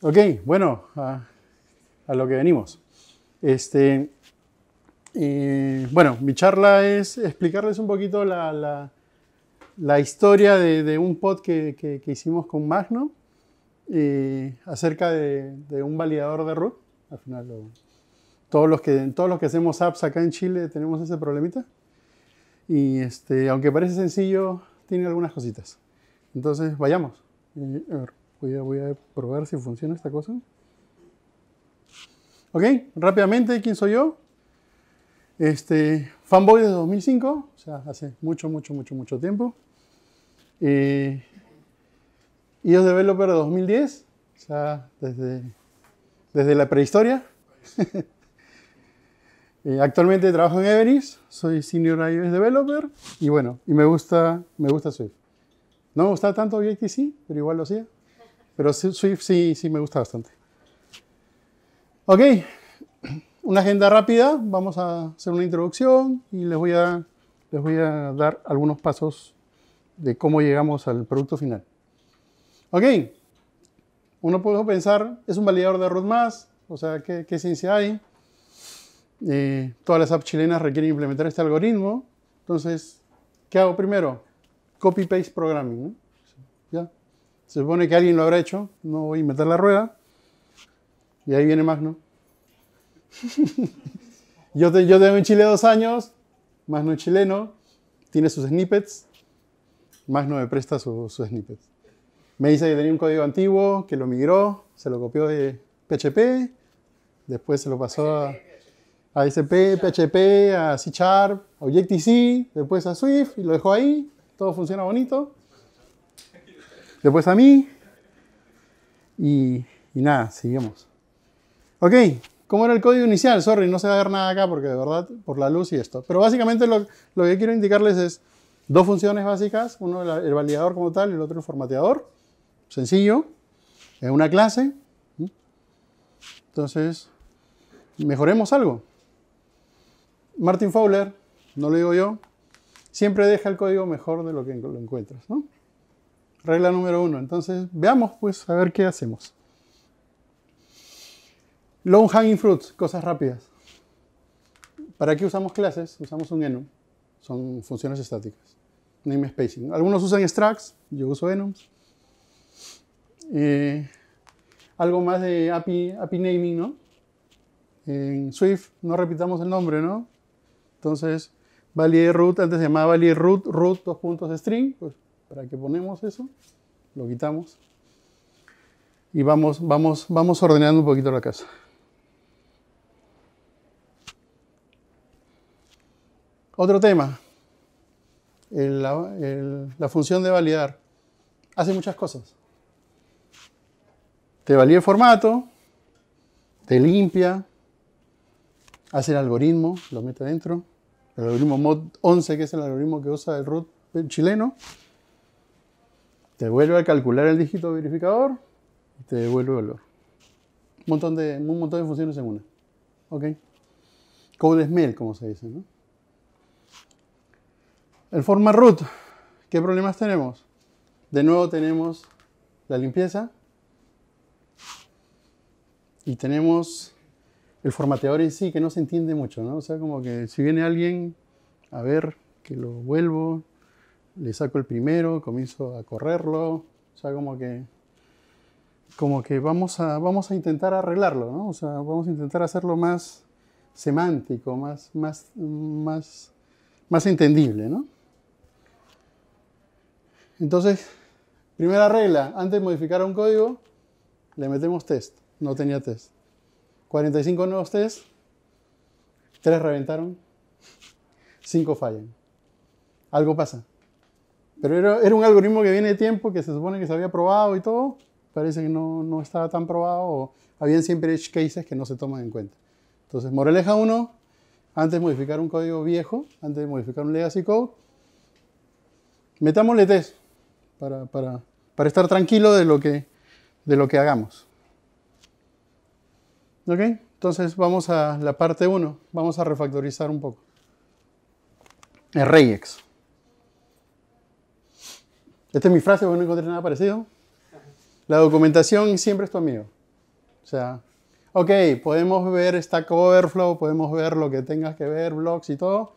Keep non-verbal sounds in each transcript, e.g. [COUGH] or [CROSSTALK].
Ok, bueno, a, lo que venimos. Este, bueno, mi charla es explicarles un poquito la, historia de, un pod que, hicimos con Magno acerca de, un validador de root. Al final, todos, los que, todos los que hacemos apps acá en Chile tenemos ese problemita. Y este, aunque parece sencillo, tiene algunas cositas. Entonces, vayamos. Eh, er. Pues voy a, probar si funciona esta cosa. Ok, rápidamente, ¿quién soy yo? Este, fanboy de 2005, o sea, hace mucho, mucho, mucho, mucho tiempo. Eh, iOS Developer de 2010, o sea, desde, desde la prehistoria. [LAUGHS] Eh, actualmente trabajo en Everis, soy Senior iOS Developer y bueno, y me gusta, me gusta Swift. No me gusta tanto objective pero igual lo hacía. Pero Swift sí, sí me gusta bastante. Ok, una agenda rápida. Vamos a hacer una introducción y les voy a, les voy a dar algunos pasos de cómo llegamos al producto final. Ok, uno puede pensar, es un validador de root más, o sea, ¿qué, ciencia hay? Eh, todas las apps chilenas requieren implementar este algoritmo. Entonces, ¿qué hago primero? Copy-paste programming. ¿Ya? Se supone que alguien lo habrá hecho, no voy a meter la rueda. Y ahí viene Magno. [LAUGHS] yo, yo tengo en Chile dos años, Magno es chileno, tiene sus snippets, Magno me presta sus snippets. Me dice que tenía un código antiguo, que lo migró, se lo copió de PHP, después se lo pasó a, ASP, SP, PHP, a C Sharp, a Objective-C, después a Swift y lo dejó ahí, todo funciona bonito después a mí y, nada, seguimos. Ok, ¿cómo era el código inicial? Sorry, no se va a ver nada acá porque de verdad, por la luz y esto. Pero básicamente lo, lo que quiero indicarles es dos funciones básicas, uno el validador como tal y el otro el formateador. Sencillo, es una clase. Entonces, mejoremos algo. Martin Fowler, no lo digo yo, siempre deja el código mejor de lo que lo encuentras, ¿no? Regla número uno. Entonces, veamos pues a ver qué hacemos. Long hanging fruits, cosas rápidas. ¿Para qué usamos clases? Usamos un enum. Son funciones estáticas. Name spacing. Algunos usan extracts, yo uso enums. algo más de API, naming, ¿no? En Swift no repitamos el nombre, ¿no? Entonces, validate root, antes se llamaba validate root, root, dos puntos string, pues para que ponemos eso, lo quitamos y vamos, vamos, vamos ordenando un poquito la casa. Otro tema, la, función de validar. Hace muchas cosas. Te valida el formato, te limpia, hace el algoritmo, lo mete dentro El algoritmo mod 11, que es el algoritmo que usa el root chileno, te vuelve a calcular el dígito verificador y te devuelve el valor. Un montón de, un montón de funciones en una. ¿Ok? Code smell, como se dice, ¿no? El format root, ¿qué problemas tenemos? De nuevo tenemos la limpieza y tenemos el formateador en sí que no se entiende mucho, ¿no? O sea, como que si viene alguien, a ver, que lo vuelvo, le saco el primero, comienzo a correrlo, o sea, como que, como que vamos, a, vamos a intentar arreglarlo, ¿no? O sea, vamos a intentar hacerlo más semántico, más, más, más, más entendible, ¿no? Entonces, primera regla, antes de modificar un código, le metemos test. No tenía test. 45 nuevos test, 3 reventaron, 5 fallan. Algo pasa. Pero era, un algoritmo que viene de tiempo, que se supone que se había probado y todo. Parece que no, estaba tan probado. O habían siempre edge cases que no se toman en cuenta. Entonces, Moreleja 1, antes de modificar un código viejo, antes de modificar un legacy code, metámosle test para, estar tranquilo de lo que, de lo que hagamos. ¿Ok? Entonces vamos a la parte 1, vamos a refactorizar un poco. El esta es mi frase porque no encontré nada parecido. La documentación siempre es tu amigo. O sea, ok, podemos ver Stack Overflow, podemos ver lo que tengas que ver, blogs y todo,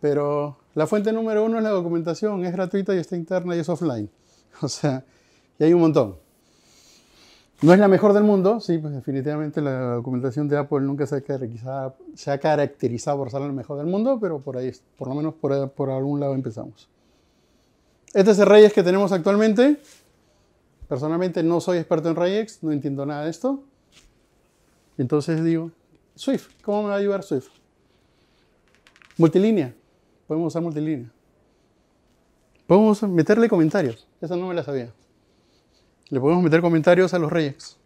pero la fuente número uno es la documentación, es gratuita y está interna y es offline. [LAUGHS] O sea, y hay un montón. No es la mejor del mundo, sí, pues definitivamente la documentación de Apple nunca se ha caracterizado, por ser la mejor del mundo, pero por ahí, por lo menos por algún lado empezamos. Este es el que tenemos actualmente. Personalmente no soy experto en Reyes, no entiendo nada de esto. Entonces digo, Swift, ¿cómo me va a ayudar Swift? Multilínea, podemos usar multilínea. Podemos meterle comentarios, esa no me la sabía. Le podemos meter comentarios a los Reyes.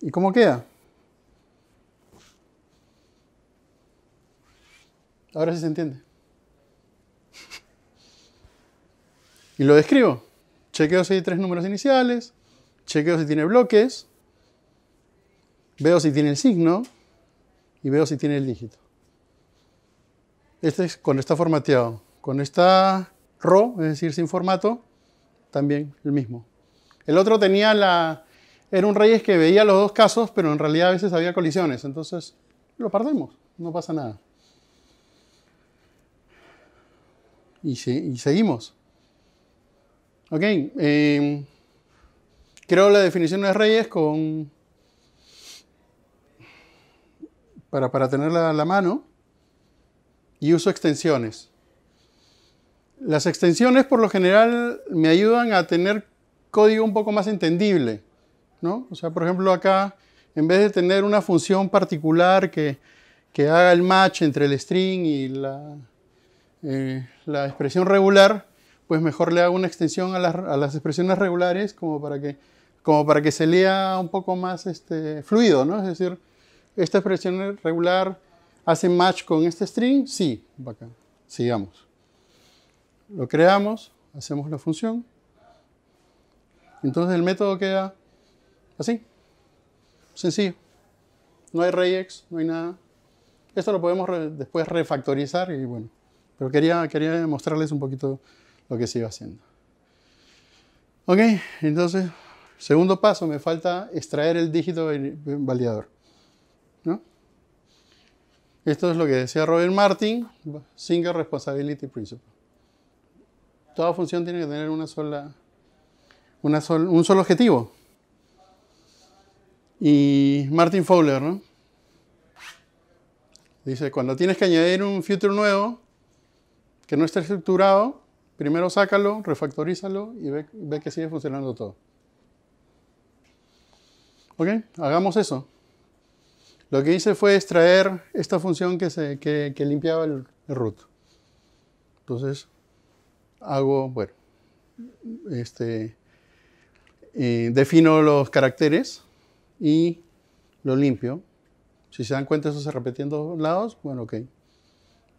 ¿Y cómo queda? Ahora sí se entiende y lo describo. Chequeo si hay tres números iniciales, chequeo si tiene bloques, veo si tiene el signo y veo si tiene el dígito. Este es cuando está formateado. Con esta RAW, es decir, sin formato, también el mismo. El otro tenía la... Era un Reyes que veía los dos casos, pero en realidad a veces había colisiones, entonces lo perdemos, no pasa nada. Y, y seguimos. Ok, em, creo la definición de Reyes con... Para, tenerla a la mano. Y uso extensiones. Las extensiones por lo general me ayudan a tener código un poco más entendible. O sea, por ejemplo, acá, en vez de tener una función particular que, haga el match entre el string y la, eh, la expresión regular, pues mejor le hago una extensión a las, expresiones regulares como para, que, como para que se lea un poco más este, fluido, ¿no? Es decir, esta expresión regular hace match con este string, sí, bacán. Sigamos. Lo creamos, hacemos la función. Entonces el método queda así, sencillo. No hay regex, no hay nada. Esto lo podemos después refactorizar y bueno, pero quería, quería mostrarles un poquito lo que iba haciendo. Ok, entonces, segundo paso, me falta extraer el dígito validador. ¿no? Esto es lo que decía Robert Martin, Single Responsibility Principle. Toda función tiene que tener una sola, una un solo objetivo. Y Martin Fowler, ¿no? Dice, cuando tienes que añadir un future nuevo que no está estructurado, Primero sácalo, refactorízalo y ve, que sigue funcionando todo. ¿Ok? Hagamos eso. Lo que hice fue extraer esta función que, se, limpiaba el, root. Entonces, hago, bueno, este, defino los caracteres y lo limpio. Si se dan cuenta, eso se repetía en dos lados. Bueno, ok.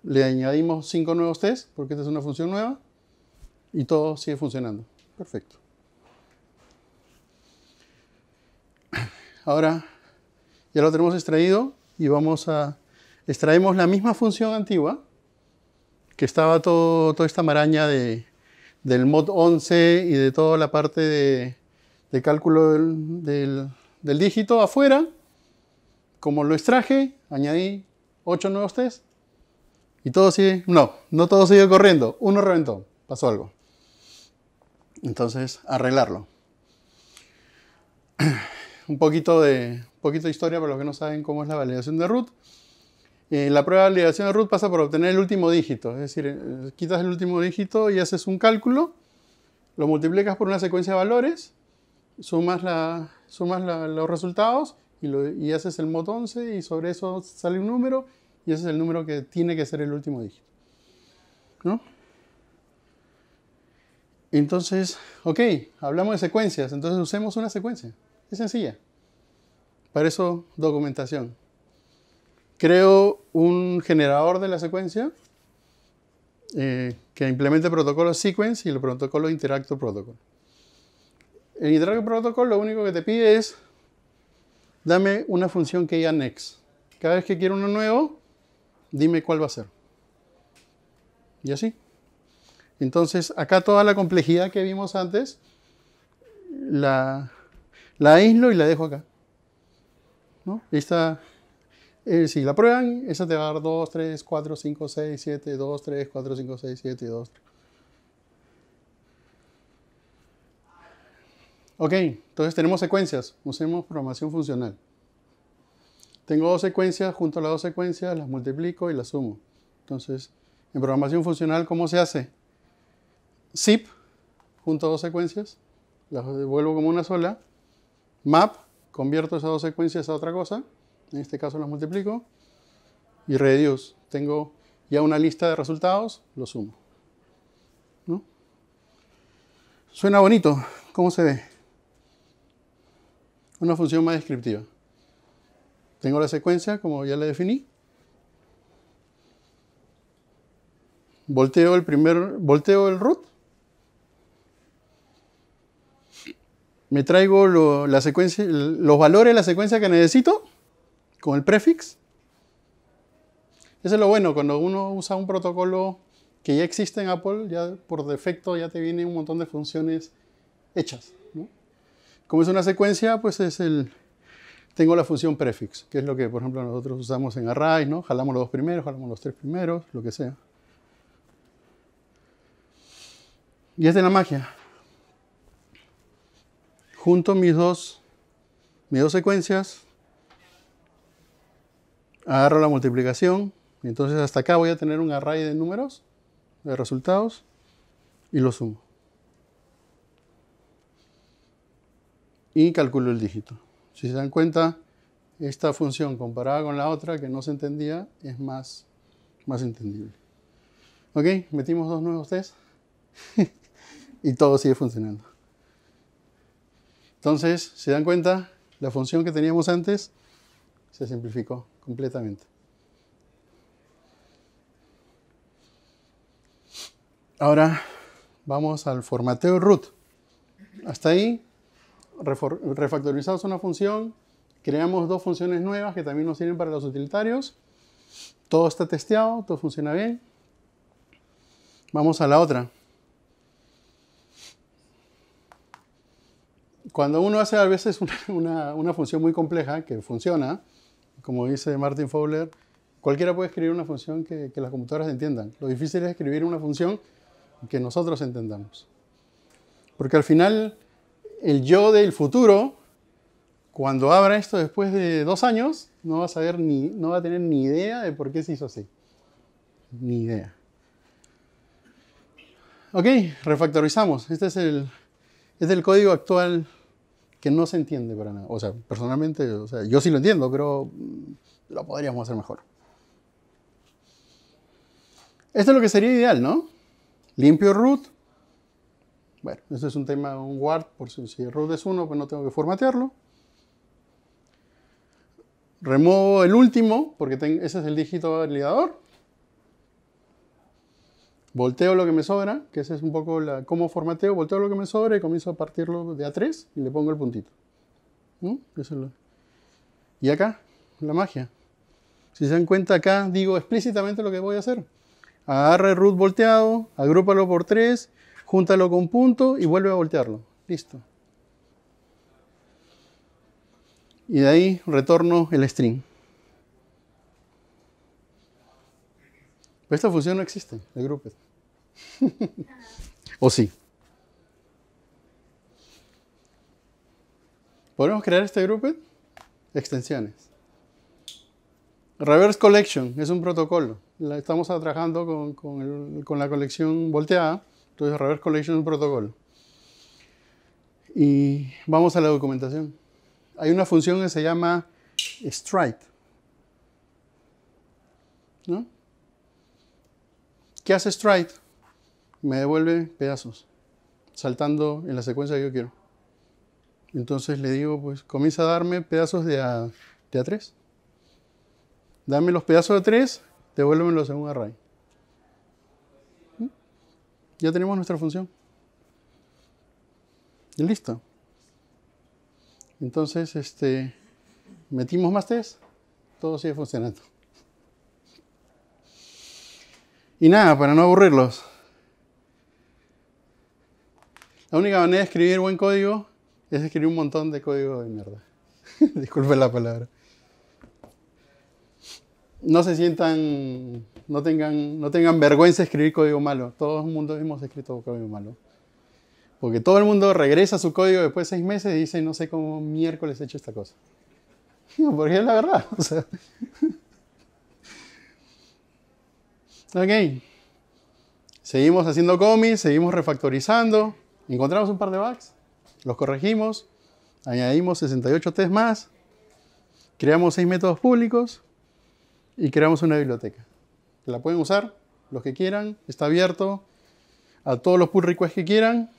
Le añadimos cinco nuevos tests, porque esta es una función nueva y todo sigue funcionando. Perfecto. Ahora ya lo tenemos extraído y vamos a extraemos la misma función antigua que estaba todo, toda esta maraña del mod 11 y de toda la parte de, cálculo del, dígito afuera. Como lo extraje, añadí 8 nuevos test y todo sigue, no, no todo sigue corriendo, uno reventó, pasó algo. Entonces, arreglarlo. [CLEARS THROAT] Un poquito de, poquito historia para los que no saben cómo es la validación de root. Eh, la prueba de validación de root pasa por obtener el último dígito, es decir, eh, quitas el último dígito y haces un cálculo, lo multiplicas por una secuencia de valores, sumas, la, sumas los resultados y, y, haces el mod 11 y sobre eso sale un número y ese es el número que tiene que ser el último dígito. ¿no? Entonces, ok, hablamos de secuencias, entonces usemos una secuencia. Es sencilla. Para eso, documentación. Creo un generador de la secuencia eh, que implemente protocolo sequence y el protocolo Interacto protocol. El Interacto protocol lo único que te pide es dame una función que ya next. Cada vez que quiero uno nuevo, dime cuál va a ser. Y así. Entonces, acá toda la complejidad que vimos antes, la, la aíslo y la dejo acá. ¿no? Esta, eh, si la prueban, esa te va a dar 2, 3, 4, 5, 6, 7, 2, 3, 4, 5, 6, 7, 2, 3. Ok, entonces tenemos secuencias, usemos programación funcional. Tengo dos secuencias, junto a las dos secuencias las multiplico y las sumo. Entonces, en programación funcional, ¿cómo se hace? zip, junto a dos secuencias, las devuelvo como una sola, map, convierto esas dos secuencias a otra cosa, en este caso las multiplico, y reduce, tengo ya una lista de resultados, lo sumo. ¿No? Suena bonito, ¿cómo se ve? Una función más descriptiva. Tengo la secuencia, como ya la definí, volteo el primer, volteo el root me traigo la secuencia, los valores de la secuencia que necesito con el prefix. Eso es lo bueno, cuando uno usa un protocolo que ya existe en Apple, ya por defecto ya te viene un montón de funciones hechas. Como es una secuencia, pues es el... Tengo la función prefix, que es lo que, por ejemplo, nosotros usamos en Array. ¿no? Jalamos los dos primeros, jalamos los tres primeros, lo que sea. Y es de la magia junto mis dos, dos secuencias, agarro la multiplicación, y entonces hasta acá voy a tener un array de números, de resultados, y lo sumo. Y calculo el dígito. Si se dan cuenta, esta función comparada con la otra que no se entendía es más, más entendible. ¿Ok? Metimos dos nuevos test [LAUGHS] y todo sigue funcionando. Entonces, ¿se dan cuenta? La función que teníamos antes se simplificó completamente. Ahora vamos al formateo root. Hasta ahí refactorizamos una función, creamos dos funciones nuevas que también nos sirven para los utilitarios. Todo está testeado, todo funciona bien. Vamos a la otra. cuando uno hace a veces [LAUGHS] una, función muy compleja que funciona, como dice Martin Fowler, cualquiera puede escribir una función que, las computadoras entiendan. Lo difícil es escribir una función que nosotros entendamos. Porque al final, el yo del futuro, cuando abra esto después de dos años, no va a saber ni, no va a tener ni idea de por qué se hizo así. Ni idea. Ok, refactorizamos. Este es el, es el código actual que no se entiende para nada. O sea, personalmente, yo sí lo entiendo, pero mm, lo podríamos hacer mejor. Esto es lo que sería ideal, ¿no? Limpio root. Bueno, esto es un tema, un guard, por si, el root es uno, pues no tengo que formatearlo. Removo el último, porque ese es el dígito validador volteo lo que me sobra, que ese es un poco la, cómo formateo, volteo lo que me sobra y comienzo a partirlo de a 3 y le pongo el puntito. Y acá, la magia. Si se dan cuenta, acá digo explícitamente lo que voy a hacer. Agarra el root volteado, agrúpalo por 3, júntalo con punto y vuelve a voltearlo. Listo. Y de ahí retorno el string. esta función no existe, el grupo. [LAUGHS] ¿O sí? ¿Podemos crear este grupo? Extensiones. Reverse Collection es un protocolo. La estamos trabajando con, la colección volteada. Entonces, Reverse Collection es un protocolo. Y vamos a la documentación. Hay una función que se llama Stride. ¿No? ¿Qué hace Stride? me devuelve pedazos, saltando en la secuencia que yo quiero. Entonces le digo, pues comienza a darme pedazos de a, de 3. Dame los pedazos de 3, devuélvemelos en un array. ¿Mm? Ya tenemos nuestra función. Y listo. Entonces, este, metimos más test, todo sigue funcionando. Y nada, para no aburrirlos, la única manera de escribir buen código es escribir un montón de código de mierda. [LAUGHS] Disculpen la palabra. No se sientan, no tengan, no tengan vergüenza de escribir código malo. Todo el mundo hemos escrito código malo. Porque todo el mundo regresa a su código después de seis meses y dice, no sé cómo miércoles he hecho esta cosa. [LAUGHS] Porque es la verdad. [LAUGHS] O sea. ok. Seguimos haciendo cómics, seguimos refactorizando. Encontramos un par de bugs, los corregimos, añadimos 68 tests más, creamos 6 métodos públicos y creamos una biblioteca. La pueden usar los que quieran, está abierto a todos los pull requests que quieran.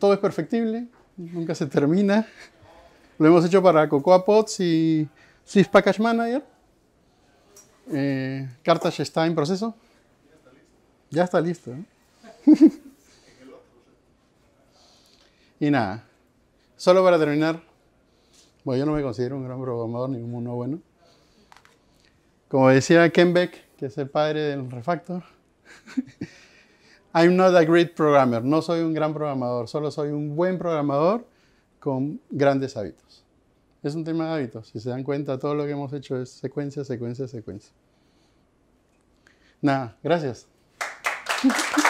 todo es perfectible, nunca se termina. [LAUGHS] Lo hemos hecho para Cocoa y Swift Package Manager. Eh, Cartage está en proceso. Ya está listo. ¿eh? [LAUGHS] Y nada, solo para terminar, bueno, yo no me considero un gran programador ni uno bueno. Como decía Ken Beck, que es el padre del refactor, [LAUGHS] I'm not a great programmer, no soy un gran programador, solo soy un buen programador con grandes hábitos. Es un tema de hábitos, si se dan cuenta, todo lo que hemos hecho es secuencia, secuencia, secuencia. Nada, gracias. [LAUGHS]